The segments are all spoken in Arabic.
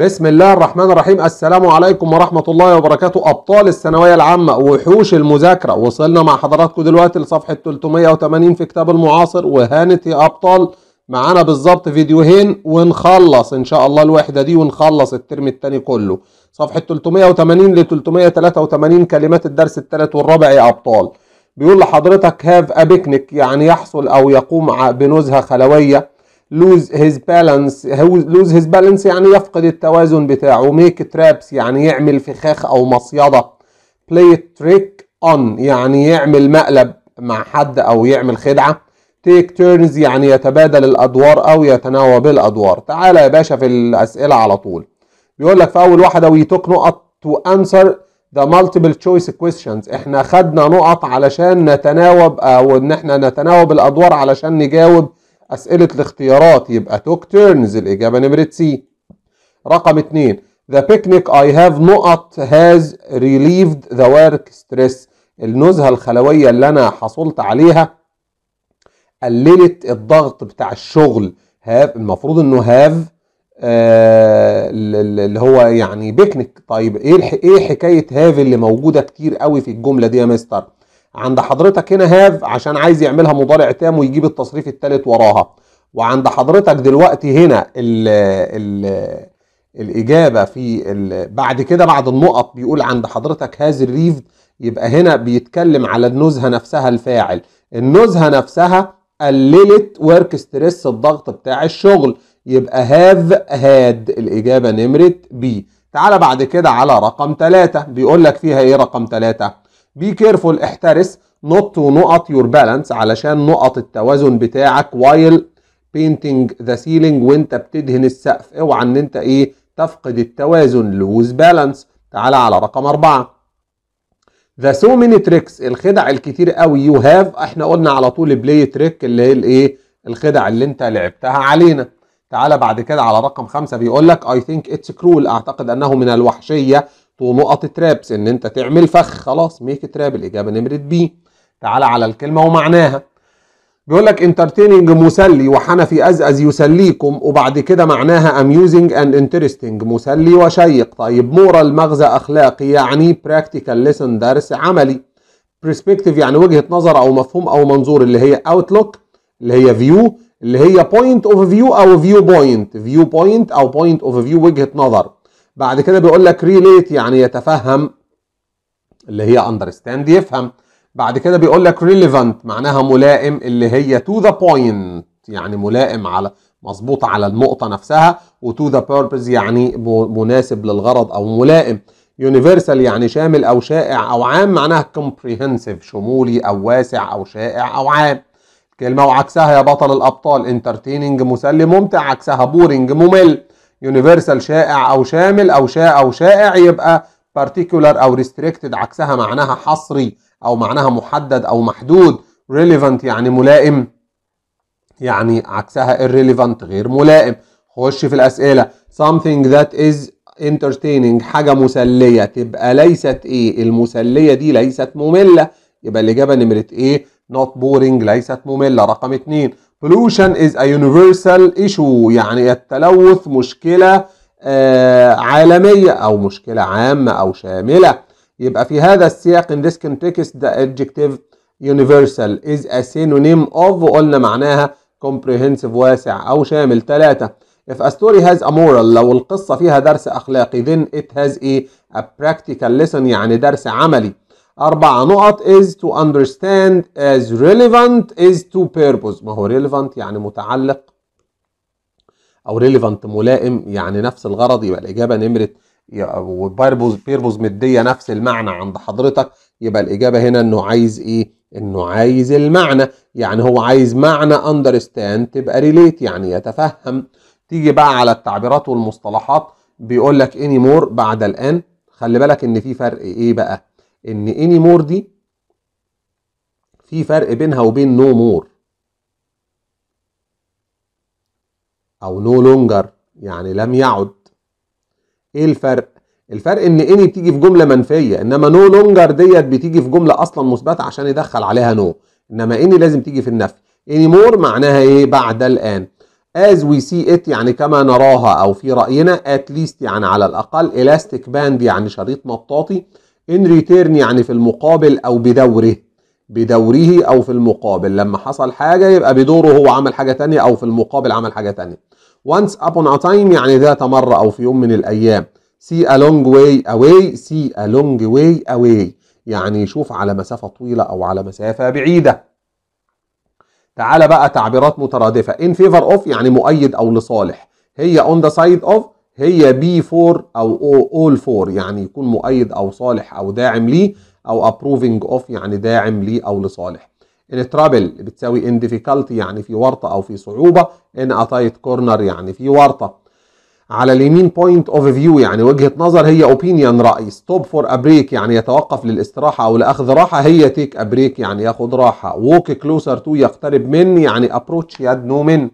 بسم الله الرحمن الرحيم السلام عليكم ورحمة الله وبركاته أبطال الثانوية العامة وحوش المذاكرة وصلنا مع حضراتكم دلوقتي لصفحة 380 في كتاب المعاصر وهانت يا أبطال معانا بالظبط فيديوهين ونخلص إن شاء الله الوحدة دي ونخلص الترم التاني كله صفحة 380 ل 383 كلمات الدرس الثالث والرابع يا أبطال بيقول لحضرتك هاف أبيكنيك يعني يحصل أو يقوم بنزهة خلوية lose his balance lose his balance يعني يفقد التوازن بتاعه make traps يعني يعمل فخاخ او مصيدة play trick on يعني يعمل مقلب مع حد او يعمل خدعة take turns يعني يتبادل الادوار او يتناوب الادوار تعالى يا باشا في الاسئلة على طول بيقول لك في اول واحدة وي took نقط to answer the multiple choice questions احنا خدنا نقط علشان نتناوب او ان احنا نتناوب الادوار علشان نجاوب أسئلة الاختيارات يبقى توك تيرنز الإجابة نمرة سي رقم اتنين The picnic I have نقط has relieved the work stress النزهة الخلوية اللي أنا حصلت عليها قللت الضغط بتاع الشغل هاف المفروض إنه هاف آه، اللي هو يعني بيكنيك طيب ايه ايه حكايه هاف اللي موجوده كتير قوي في الجمله دي يا مستر عند حضرتك هنا هاف عشان عايز يعملها مضارع تام ويجيب التصريف الثالث وراها وعند حضرتك دلوقتي هنا الـ الـ الاجابه في بعد كده بعد النقط بيقول عند حضرتك هاز الريف يبقى هنا بيتكلم على النزهه نفسها الفاعل النزهه نفسها قللت ورك ستريس الضغط بتاع الشغل يبقى هاف هاد الاجابه نمره بي تعال بعد كده على رقم ثلاثة بيقول لك فيها ايه رقم ثلاثة بي كيرفول احترس نوت تو نقط يور بالانس علشان نقط التوازن بتاعك وايل بينتنج ذا سيلينج وانت بتدهن السقف اوعى ان انت ايه تفقد التوازن لوز بالانس تعالى على رقم أربعة ذا سو ميني تريكس الخدع الكتير قوي يو هاف احنا قلنا على طول بلاي تريك اللي هي الايه الخدع اللي انت لعبتها علينا تعالى بعد كده على رقم خمسة بيقول لك اي ثينك اتس كرول أعتقد أنه من الوحشية ونقط ترابس ان انت تعمل فخ خلاص ميك تراب الاجابه نمره بي تعالى على الكلمه ومعناها بيقول لك انترتيننج مسلي وحنفي ازأز يسليكم وبعد كده معناها اميوزنج اند انترستنج مسلي وشيق طيب مورال مغزى اخلاقي يعني براكتيكال ليسن درس عملي برسبكتيف يعني وجهه نظر او مفهوم او منظور اللي هي اوتلوك اللي هي فيو اللي هي بوينت اوف فيو او فيو بوينت فيو بوينت او بوينت اوف فيو وجهه نظر بعد كده بيقول لك ريليت يعني يتفهم اللي هي اندرستاند يفهم بعد كده بيقول لك relevant معناها ملائم اللي هي تو ذا بوينت يعني ملائم على مظبوط على النقطه نفسها وتو ذا بيربز يعني مناسب للغرض او ملائم يونيفرسال يعني شامل او شائع او عام معناها كومبريهنسيف شمولي او واسع او شائع او عام كلمه وعكسها يا بطل الابطال انترتيننج مسلي ممتع عكسها بورنج ممل يونيفرسال شائع او شامل او شائع او شائع يبقى بارتيكولار او ريستريكتد عكسها معناها حصري او معناها محدد او محدود ريليفانت يعني ملائم يعني عكسها irrelevant غير ملائم خش في الاسئله something that is entertaining حاجه مسليه تبقى ليست ايه المسليه دي ليست ممله يبقى الاجابه نمره ايه not boring ليست ممله رقم اتنين pollution is a universal issue يعني التلوث مشكلة عالمية أو مشكلة عامة أو شاملة يبقى في هذا السياق in this context the adjective universal is a synonym of قلنا معناها comprehensive واسع أو شامل ثلاثة if a story has a moral لو القصة فيها درس أخلاقي then it has a, a practical lesson يعني درس عملي أربع نقط is to understand as relevant is to purpose ما هو relevant يعني متعلق أو relevant ملائم يعني نفس الغرض يبقى الإجابة نمرة وبيربوز purpose مدية نفس المعنى عند حضرتك يبقى الإجابة هنا إنه عايز إيه؟ إنه عايز المعنى يعني هو عايز معنى understand تبقى relate يعني يتفهم تيجي بقى على التعبيرات والمصطلحات بيقول لك anymore بعد الآن خلي بالك إن في فرق إيه بقى؟ ان اني مور دي في فرق بينها وبين نو no مور او نو no لونجر يعني لم يعد ايه الفرق الفرق ان اني بتيجي في جمله منفيه انما نو no لونجر ديت بتيجي في جمله اصلا مثبته عشان يدخل عليها نو انما اني لازم تيجي في النفي اني مور معناها ايه بعد الان as we see it يعني كما نراها او في راينا at least يعني على الاقل elastic band يعني شريط مطاطي ان ريتيرن يعني في المقابل او بدوره بدوره او في المقابل لما حصل حاجه يبقى بدوره هو عمل حاجه تانية او في المقابل عمل حاجه تانية وانس upon a time يعني ذات مره او في يوم من الايام سي ا لونج واي اواي سي ا لونج واي اواي يعني يشوف على مسافه طويله او على مسافه بعيده تعالى بقى تعبيرات مترادفه ان فيفر اوف يعني مؤيد او لصالح هي اون ذا سايد اوف هي بي 4 او اول 4 يعني يكون مؤيد او صالح او داعم ليه او ابروفنج اوف يعني داعم ليه او لصالح ان ترابل بتساوي ان ديفيكالتي يعني في ورطه او في صعوبه ان اتايت كورنر يعني في ورطه على اليمين بوينت اوف فيو يعني وجهه نظر هي اوبينيون راي ستوب فور ابريك يعني يتوقف للاستراحه او لاخذ راحه هي تيك ابريك يعني ياخد راحه ووك كلوزر تو يقترب من يعني ابروتش يدنو من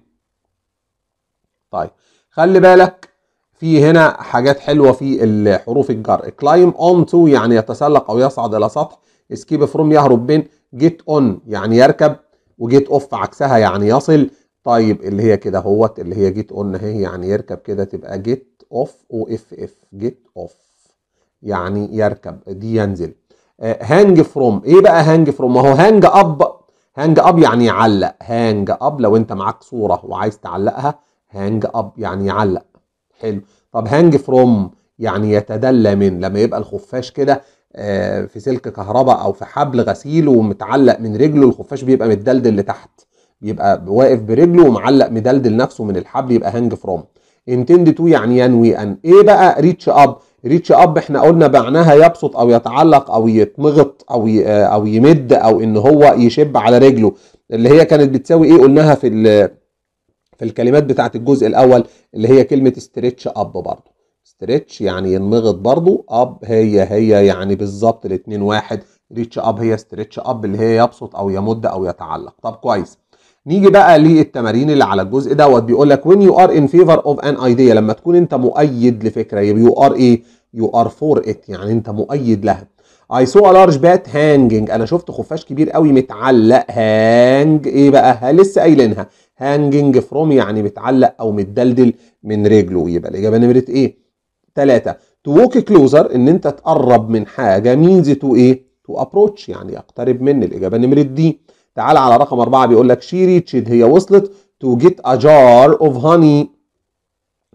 طيب خلي بالك في هنا حاجات حلوه في حروف الجر كلايم اون تو يعني يتسلق او يصعد الى سطح اسكيب فروم يهرب بين جيت اون يعني يركب وجيت اوف عكسها يعني يصل طيب اللي هي كده اهوت اللي هي جيت اون اهي يعني يركب كده تبقى جيت اوف او اف اف جيت اوف يعني يركب دي ينزل هانج آه، فروم ايه بقى هانج فروم ما هو هانج اب هانج اب يعني يعلق هانج اب لو انت معاك صوره وعايز تعلقها هانج اب يعني يعلق حلو طب هانج فروم يعني يتدلى من لما يبقى الخفاش كده آه، في سلك كهرباء او في حبل غسيل ومتعلق من رجله الخفاش بيبقى متدلدل لتحت بيبقى واقف برجله ومعلق مدلدل نفسه من الحبل يبقى هانج فروم انتند تو يعني ينوي ان ايه بقى ريتش اب ريتش اب احنا قلنا معناها يبسط او يتعلق او يتمغط او آه، او يمد او ان هو يشب على رجله اللي هي كانت بتساوي ايه قلناها في في الكلمات بتاعت الجزء الاول اللي هي كلمه stretch اب برضه stretch يعني ينمغط برضه اب هي هي يعني بالظبط الاثنين واحد ريتش اب هي stretch اب اللي هي يبسط او يمد او يتعلق طب كويس نيجي بقى للتمارين اللي على الجزء دوت بيقول لك when you are in favor of an idea لما تكون انت مؤيد لفكره يبقى you are ايه you are for it يعني انت مؤيد لها I saw a large bat hanging انا شفت خفاش كبير قوي متعلق هانج ايه بقى لسه قايلينها هانجنج فروم يعني متعلق او متدلدل من رجله يبقى الاجابه نمره ايه؟ ثلاثه تو ووك كلوزر ان انت تقرب من حاجه مينز تو ايه؟ تو ابروتش يعني يقترب مني الاجابه نمره دي تعال على رقم اربعه بيقول لك شي ريتشد هي وصلت تو جيت ا جار اوف هاني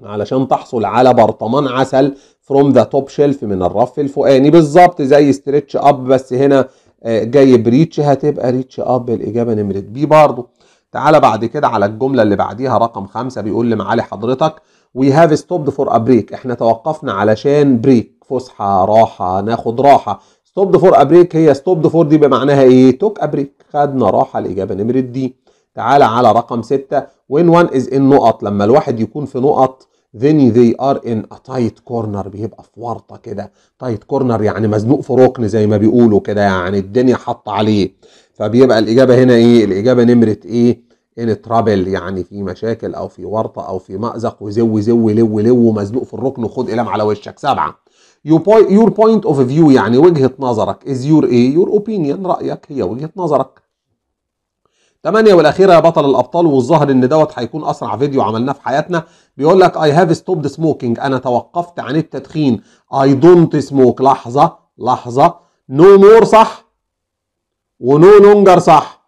علشان تحصل على برطمان عسل فروم ذا توب شيلف من الرف الفوقاني بالظبط زي ستريتش اب بس هنا آه، جايب ريتش هتبقى ريتش اب الاجابه نمره بي برضه تعالى بعد كده على الجملة اللي بعديها رقم خمسة بيقول لمعالي حضرتك We have stopped for a break احنا توقفنا علشان بريك فسحة راحة ناخد راحة stopped for a break هي stopped for دي بمعناها ايه took a break خدنا راحة الإجابة نمرة دي تعالى على رقم ستة when one is in نقط لما الواحد يكون في نقط they ذي ار ان تايت كورنر بيبقى في ورطه كده تايت كورنر يعني مزنوق في ركن زي ما بيقولوا كده يعني الدنيا حاطه عليه فبيبقى الاجابه هنا ايه الاجابه نمره ايه ان ترابل يعني في مشاكل او في ورطه او في مازق وزو زو لو لو مزنوق في الركن وخد قلم على وشك سبعه يور بوينت اوف فيو يعني وجهه نظرك از يور ايه يور اوبينيون رايك هي وجهه نظرك 8 والاخيره يا بطل الابطال والظاهر ان دوت هيكون اسرع فيديو عملناه في حياتنا بيقول لك اي هاف ستوبد سموكينج انا توقفت عن التدخين اي دونت سموك لحظه لحظه نو no مور صح ونو لونجر صح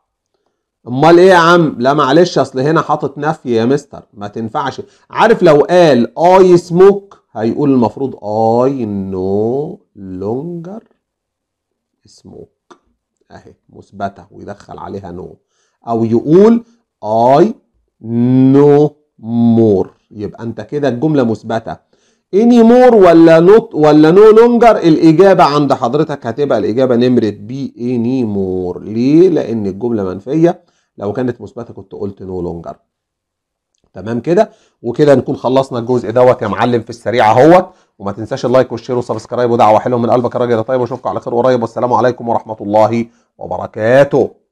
امال ايه يا عم لا معلش اصل هنا حاطط نفي يا مستر ما تنفعش عارف لو قال اي سموك هيقول المفروض اي نو لونجر سموك اهي مثبته ويدخل عليها نو no. او يقول I know more يبقى انت كده الجمله مثبته اني مور ولا نوت ولا نو لونجر الاجابه عند حضرتك هتبقى الاجابه نمره بي اني مور ليه لان الجمله منفيه لو كانت مثبته كنت قلت نو لونجر تمام كده وكده نكون خلصنا الجزء دوت يا معلم في السريع اهوت وما تنساش اللايك والشير وسبسكرايب ودعوه حلوه من قلبك يا راجل طيب واشوفكم على خير قريب والسلام عليكم ورحمه الله وبركاته